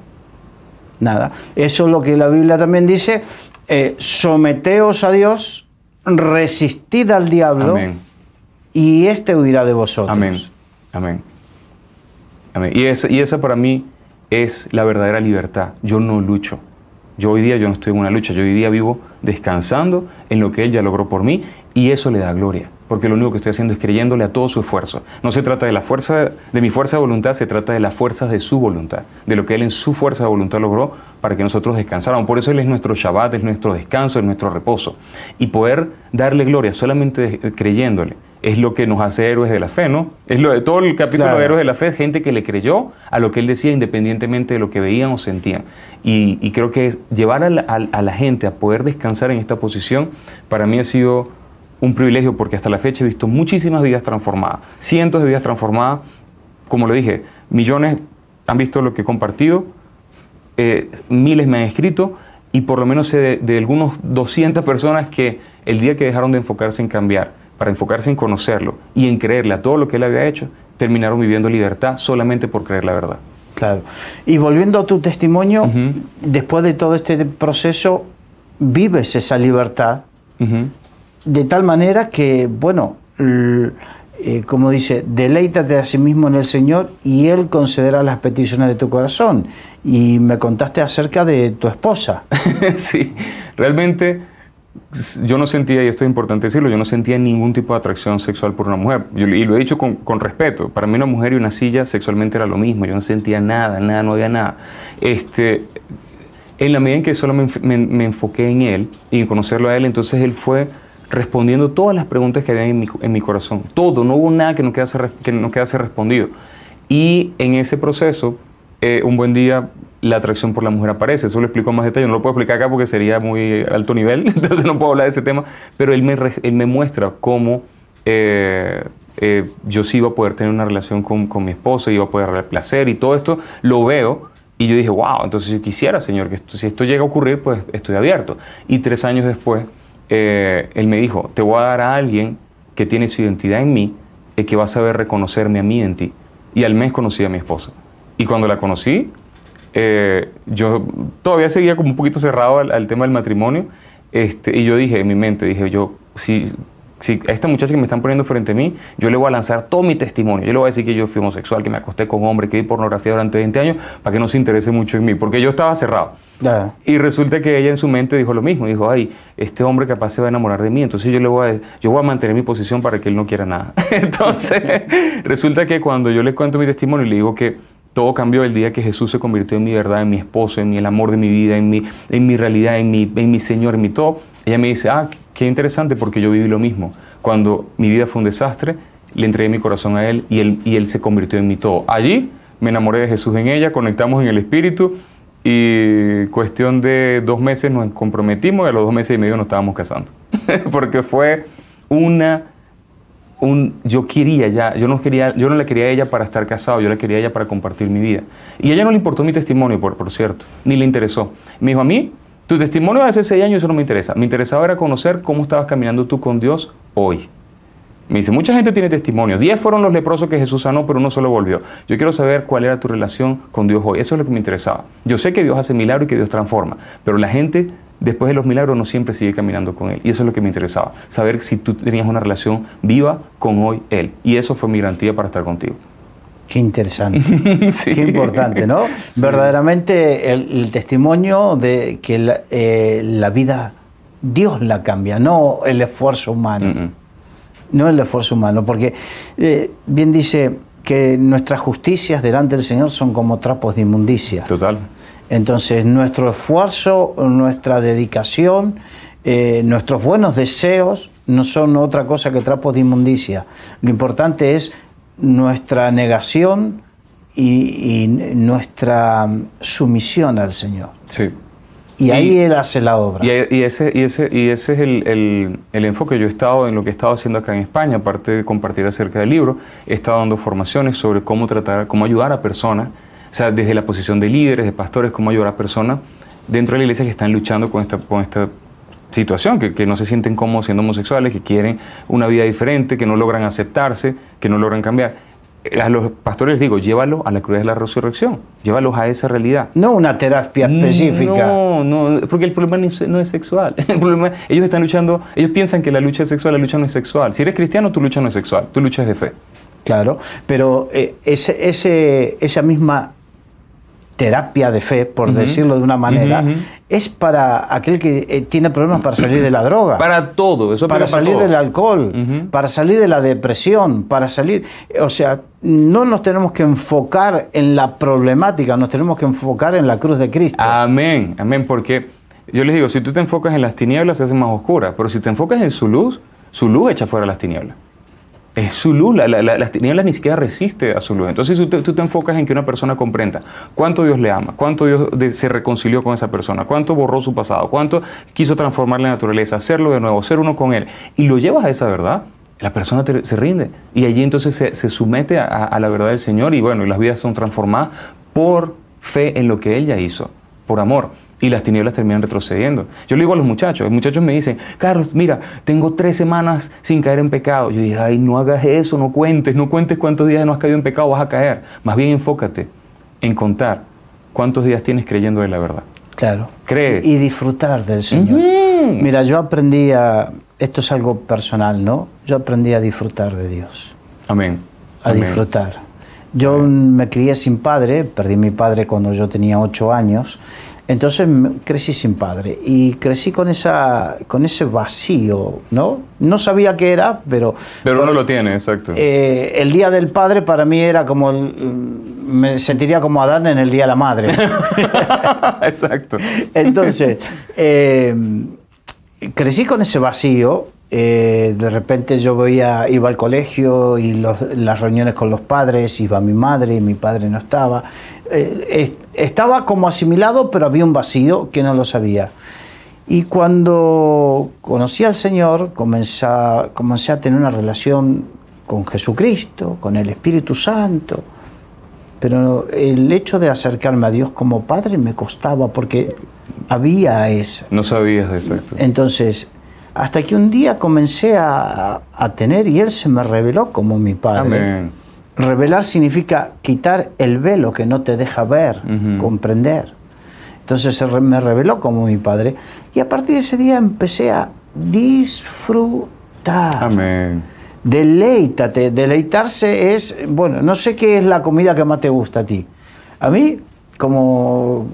Nada. Eso es lo que la Biblia también dice, eh, someteos a Dios, resistid al diablo y éste huirá de vosotros. Amén. Amén. Y, esa, y para mí es la verdadera libertad. Yo no lucho. Yo hoy día yo no estoy en una lucha, yo hoy día vivo descansando en lo que Él ya logró por mí y eso le da gloria porque lo único que estoy haciendo es creyéndole a todo su esfuerzo. No se trata de la fuerza de mi fuerza de voluntad, se trata de las fuerzas de su voluntad, de lo que él en su fuerza de voluntad logró para que nosotros descansáramos. Por eso él es nuestro Shabbat, es nuestro descanso, es nuestro reposo. Y poder darle gloria solamente creyéndole es lo que nos hace héroes de la fe, ¿no? Es lo de todo el capítulo de héroes de la fe, gente que le creyó a lo que él decía independientemente de lo que veían o sentían. Y, creo que llevar a la gente a poder descansar en esta posición para mí ha sido un privilegio porque hasta la fecha he visto muchísimas vidas transformadas, cientos de vidas transformadas, como le dije, millones han visto lo que he compartido, eh, miles me han escrito y por lo menos sé de, algunos 200 personas que el día que dejaron de enfocarse en cambiar, para enfocarse en conocerlo y en creerle a todo lo que él había hecho, terminaron viviendo libertad solamente por creer la verdad. Claro. Y volviendo a tu testimonio, después de todo este proceso, vives esa libertad de tal manera que, bueno, eh, como dice, deleítate a sí mismo en el Señor y Él concederá las peticiones de tu corazón. Y me contaste acerca de tu esposa. sí, realmente yo no sentía, y esto es importante decirlo, yo no sentía ningún tipo de atracción sexual por una mujer. y lo he dicho con, respeto. Para mí una mujer y una silla sexualmente era lo mismo. Yo no sentía nada, nada, no había nada. Este, en la medida en que solo me, me enfoqué en Él y en conocerlo a Él, entonces Él fue respondiendo todas las preguntas que había en mi, corazón. Todo, no hubo nada que no quedase, que no quedase respondido. Y en ese proceso, eh, un buen día la atracción por la mujer aparece. Eso lo explico en más detalle. No lo puedo explicar acá porque sería muy alto nivel, entonces no puedo hablar de ese tema. Pero él me, muestra cómo eh, eh, yo sí iba a poder tener una relación con, mi esposa, iba a poder el placer y todo esto. Lo veo y yo dije, wow, entonces yo quisiera, Señor, que si esto llega a ocurrir, pues estoy abierto. Y tres años después eh, él me dijo, te voy a dar a alguien que tiene su identidad en mí y que va a saber reconocerme a mí en ti. Y al mes conocí a mi esposa. Y cuando la conocí, eh, yo todavía seguía como un poquito cerrado al, tema del matrimonio. Este, y yo dije en mi mente, dije yo, si si a esta muchacha que me están poniendo frente a mí, yo le voy a lanzar todo mi testimonio. Yo le voy a decir que yo fui homosexual, que me acosté con hombre, que vi pornografía durante 20 años, para que no se interese mucho en mí, porque yo estaba cerrado. Y resulta que ella en su mente dijo lo mismo, dijo, ay, este hombre capaz se va a enamorar de mí, entonces yo le voy a, yo voy a mantener mi posición para que él no quiera nada. entonces, resulta que cuando yo le cuento mi testimonio y le digo que todo cambió el día que Jesús se convirtió en mi verdad, en mi esposo, en mi, el amor de mi vida, en mi, en mi realidad, en mi, en mi Señor, en mi todo, ella me dice, ah, Qué interesante porque yo viví lo mismo. Cuando mi vida fue un desastre, le entregué mi corazón a Él y Él, y él se convirtió en mi todo. Allí me enamoré de Jesús en ella, conectamos en el Espíritu y cuestión de dos meses nos comprometimos y a los dos meses y medio nos estábamos casando. porque fue una... Un, yo quería ya, yo no quería, yo no la quería a ella para estar casado, yo la quería a ella para compartir mi vida. Y a ella no le importó mi testimonio, por, por cierto, ni le interesó. Me dijo, a mí tu testimonio de hace seis años, eso no me interesa. Me interesaba era conocer cómo estabas caminando tú con Dios hoy. Me dice, mucha gente tiene testimonio. Diez fueron los leprosos que Jesús sanó, pero uno solo volvió. Yo quiero saber cuál era tu relación con Dios hoy. Eso es lo que me interesaba. Yo sé que Dios hace milagros y que Dios transforma, pero la gente después de los milagros no siempre sigue caminando con Él. Y eso es lo que me interesaba, saber si tú tenías una relación viva con hoy Él. Y eso fue mi garantía para estar contigo. Qué interesante, qué importante, ¿no? Verdaderamente el, testimonio de que eh, la, vida, Dios la cambia, no el esfuerzo humano. No el esfuerzo humano, porque eh, bien dice que nuestras justicias delante del Señor son como trapos de inmundicia. Total. Entonces nuestro esfuerzo, nuestra dedicación, eh, nuestros buenos deseos no son otra cosa que trapos de inmundicia. Lo importante es nuestra negación y, nuestra sumisión al Señor. Y, ahí Él hace la obra. Y, y ese, y ese es el, enfoque. Yo he estado en lo que he estado haciendo acá en España, aparte de compartir acerca del libro, he estado dando formaciones sobre cómo tratar, cómo ayudar a personas, o sea, desde la posición de líderes, de pastores, cómo ayudar a personas dentro de la iglesia que están luchando con esta, con esta situación, que, no se sienten cómodos siendo homosexuales, que quieren una vida diferente, que no logran aceptarse, que no logran cambiar. A los pastores les digo, llévalos a la cruz de la resurrección, llévalos a esa realidad. No una terapia mm, específica. No, no, porque el problema no es sexual. El problema, ellos están luchando, ellos piensan que la lucha es sexual, la lucha no es sexual. Si eres cristiano, tu lucha no es sexual, tu lucha es de fe. Claro, pero eh, ese, ese, esa misma terapia de fe, por decirlo de una manera, es para aquel que eh, tiene problemas para salir de la droga. Para todo, eso para salir del alcohol, para salir de la depresión, para salir, eh, o sea, no nos tenemos que enfocar en la problemática, nos tenemos que enfocar en la cruz de Cristo. Amén, amén, porque yo les digo, si tú te enfocas en las tinieblas se hacen más oscuras, pero si te enfocas en su luz, su luz echa fuera las tinieblas es su luz, la, la, ni siquiera resiste a su luz. Entonces tú te, tú te, enfocas en que una persona comprenda cuánto Dios le ama, cuánto Dios se reconcilió con esa persona, cuánto borró su pasado, cuánto quiso transformar la naturaleza, hacerlo de nuevo, ser uno con Él, y lo llevas a esa verdad, la persona se rinde. Y allí entonces se, se somete a, la verdad del Señor y bueno, y las vidas son transformadas por fe en lo que ella ya hizo, por amor y las tinieblas terminan retrocediendo. Yo le digo a los muchachos, los muchachos me dicen, Carlos, mira, tengo tres semanas sin caer en pecado. Yo dije, ay, no hagas eso, no cuentes, no cuentes cuántos días no has caído en pecado, vas a caer. Más bien enfócate en contar cuántos días tienes creyendo en la verdad. Claro. Cree. Y disfrutar del Señor. Mira, yo aprendí a, esto es algo personal, ¿no? Yo aprendí a disfrutar de Dios. Amén. A disfrutar. Yo me crié sin padre, perdí mi padre cuando yo tenía ocho años. Entonces crecí sin padre y crecí con, esa, con ese vacío, ¿no? No sabía qué era, pero... Pero uno lo tiene, exacto. Eh, el Día del Padre para mí era como... me sentiría como Adán en el Día de la Madre. exacto. Entonces, eh, crecí con ese vacío eh, de repente yo veía, iba al colegio y las reuniones con los padres, iba mi madre y mi padre no estaba. Eh, estaba como asimilado, pero había un vacío que no lo sabía. Y cuando conocí al Señor, comencé, comencé a tener una relación con Jesucristo, con el Espíritu Santo. Pero el hecho de acercarme a Dios como padre me costaba porque había eso. No sabías de eso. Entonces, hasta que un día comencé a, tener y Él se me reveló como mi Padre. Revelar significa quitar el velo que no te deja ver, comprender. Entonces se me reveló como mi Padre y a partir de ese día empecé a disfrutar. Amén. Deleítate. Deleitarse es, bueno, no sé qué es la comida que más te gusta a ti. A mí como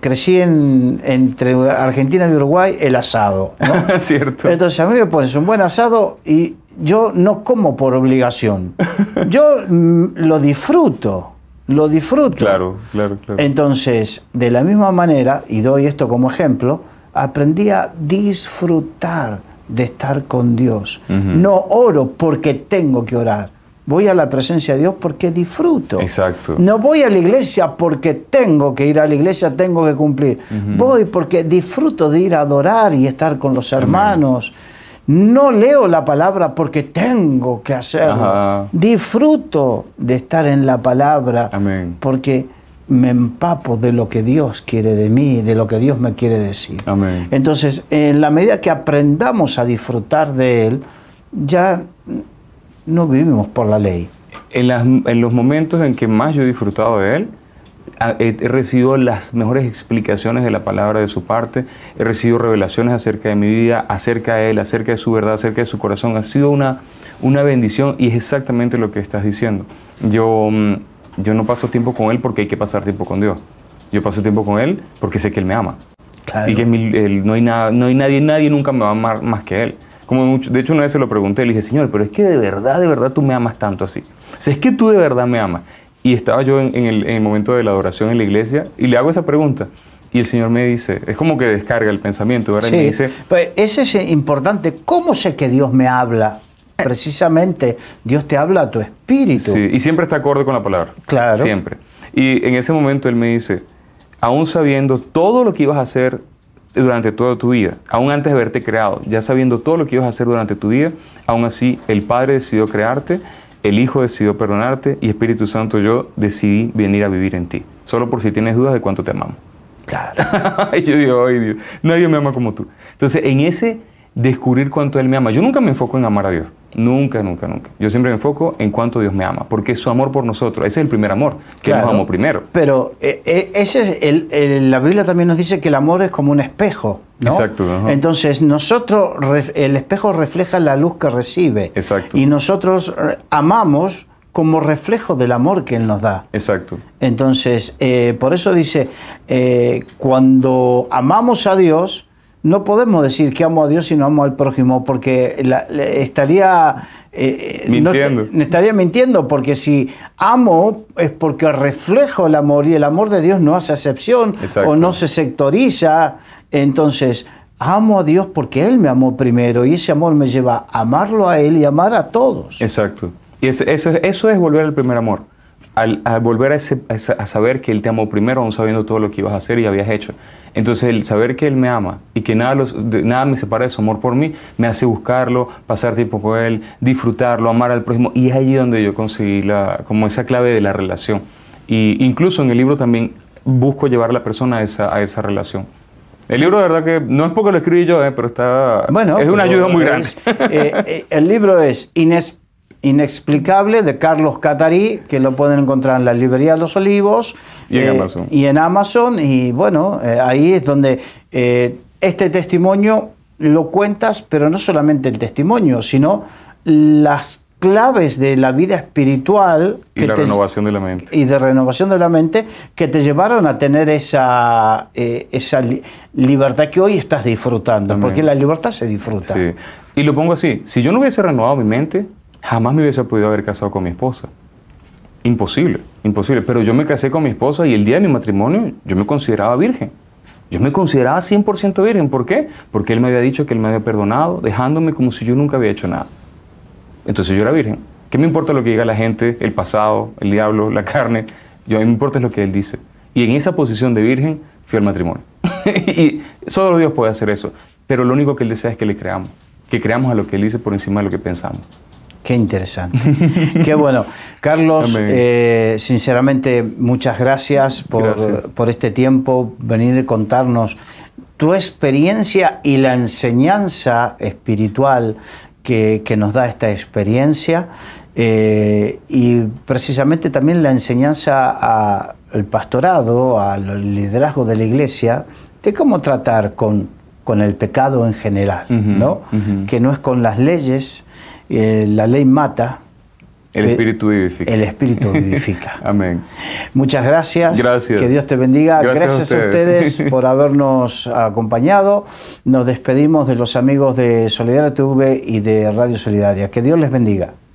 crecí en, entre Argentina y Uruguay, el asado. Entonces a mí me pones un buen asado y yo no como por obligación. Yo mm, lo disfruto, lo disfruto. Claro, claro, claro. Entonces, de la misma manera, y doy esto como ejemplo, aprendí a disfrutar de estar con Dios. No oro porque tengo que orar voy a la presencia de Dios porque disfruto. Exacto. No voy a la iglesia porque tengo que ir a la iglesia, tengo que cumplir. Voy porque disfruto de ir a adorar y estar con los hermanos. No leo la palabra porque tengo que hacerlo. Disfruto de estar en la palabra porque me empapo de lo que Dios quiere de mí, de lo que Dios me quiere decir. Entonces, en la medida que aprendamos a disfrutar de Él, ya no vivimos por la ley. En, los momentos en que más yo he disfrutado de él, ah, he recibido las mejores explicaciones de la palabra de su parte, he recibido revelaciones acerca de mi vida, acerca de él, acerca de su verdad, acerca de su corazón. Ha sido una, una bendición y es exactamente lo que estás diciendo. Yo, mm, yo no paso tiempo con él porque hay que pasar tiempo con Dios. Yo paso tiempo con él porque sé que él me ama. Y que no, hay nada, no hay nadie, nadie nunca me va a amar más que él. Como de hecho, una vez se lo pregunté, le dije, Señor, pero es que de verdad, de verdad tú me amas tanto así. O es que tú de verdad me amas. Y estaba yo en, el, momento de la adoración en la iglesia y le hago esa pregunta. Y el Señor me dice, es como que descarga el pensamiento, ¿verdad? y me dice, pues ese es importante. ¿Cómo sé que Dios me habla? Eh. Precisamente, Dios te habla a tu espíritu. Sí, y siempre está acorde con la palabra. Claro. Siempre. Y en ese momento Él me dice, aún sabiendo todo lo que ibas a hacer, durante toda tu vida, aún antes de haberte creado, ya sabiendo todo lo que ibas a hacer durante tu vida, aún así el Padre decidió crearte, el Hijo decidió perdonarte y Espíritu Santo yo decidí venir a vivir en ti. Solo por si tienes dudas de cuánto te amamos. Claro. yo digo, Dios, nadie me ama como tú. Entonces, en ese descubrir cuánto Él me ama, yo nunca me enfoco en amar a Dios. Nunca, nunca, nunca. Yo siempre me enfoco en cuánto Dios me ama, porque es su amor por nosotros. Ese es el primer amor, que nos amó primero. Pero eh, eh, ese es el, la Biblia también nos dice que el amor es como un espejo. Exacto. Entonces, nosotros, el espejo refleja la luz que recibe. Exacto. Y nosotros eh, amamos como reflejo del amor que Él nos da. Exacto. Entonces, por eso dice, cuando amamos a Dios, no podemos decir que amo a Dios y no amo al prójimo, porque estaría, eh, eh, mintiendo. estaría mintiendo, porque si amo es porque reflejo el amor y el amor de Dios no hace excepción o no se sectoriza. Entonces, amo a Dios porque Él me amó primero y ese amor me lleva a amarlo a Él y amar a todos. Exacto. Y eso, es volver al primer amor. Al, volver a, a saber que Él te amó primero, aún sabiendo todo lo que ibas a hacer y habías hecho. Entonces el saber que Él me ama y que nada, los, nada me separa de su amor por mí, me hace buscarlo, pasar tiempo con Él, disfrutarlo, amar al prójimo. Y es allí donde yo conseguí la, como esa clave de la relación. Y incluso en el libro también busco llevar a la persona a esa, relación. El libro, de verdad que no es porque lo escribí yo, eh, pero está. Bueno, es una ayuda muy grande. Eh, eh, el libro es Inés Inexplicable de Carlos Catarí, que lo pueden encontrar en la librería Los Olivos y en, eh, Amazon. Y, bueno, eh, ahí es donde eh, este testimonio lo cuentas, pero no solamente el testimonio, sino las claves de la vida espiritual y la renovación de la mente y de renovación de la mente que te llevaron a tener esa esa libertad que hoy estás disfrutando porque la libertad se disfruta y lo pongo así si yo no hubiese renovado mi mente jamás me hubiese podido haber casado con mi esposa. Imposible, imposible. Pero yo me casé con mi esposa y el día de mi matrimonio yo me consideraba virgen. Yo me consideraba 100% virgen. ¿Por qué? Porque él me había dicho que él me había perdonado, dejándome como si yo nunca había hecho nada. Entonces yo era virgen. ¿Qué me importa lo que diga la gente, el pasado, el diablo, la carne? Yo, a mí me importa lo que él dice. Y en esa posición de virgen fui al matrimonio. y solo Dios puede hacer eso. Pero lo único que él desea es que le creamos. Que creamos a lo que él dice por encima de lo que pensamos. Qué interesante. Qué bueno. Carlos, eh, sinceramente, muchas gracias por, este tiempo, venir y contarnos tu experiencia y la enseñanza espiritual que, nos da esta experiencia eh, y precisamente también la enseñanza al pastorado, al liderazgo de la iglesia, de cómo tratar con, con el pecado en general, ¿no? Que no es con las leyes, eh, la ley mata. El espíritu vivifica. El espíritu Amén. Muchas gracias. Gracias. Que Dios te bendiga. Gracias, a ustedes, ustedes por habernos acompañado. Nos despedimos de los amigos de Solidaria TV y de Radio Solidaria. Que Dios les bendiga.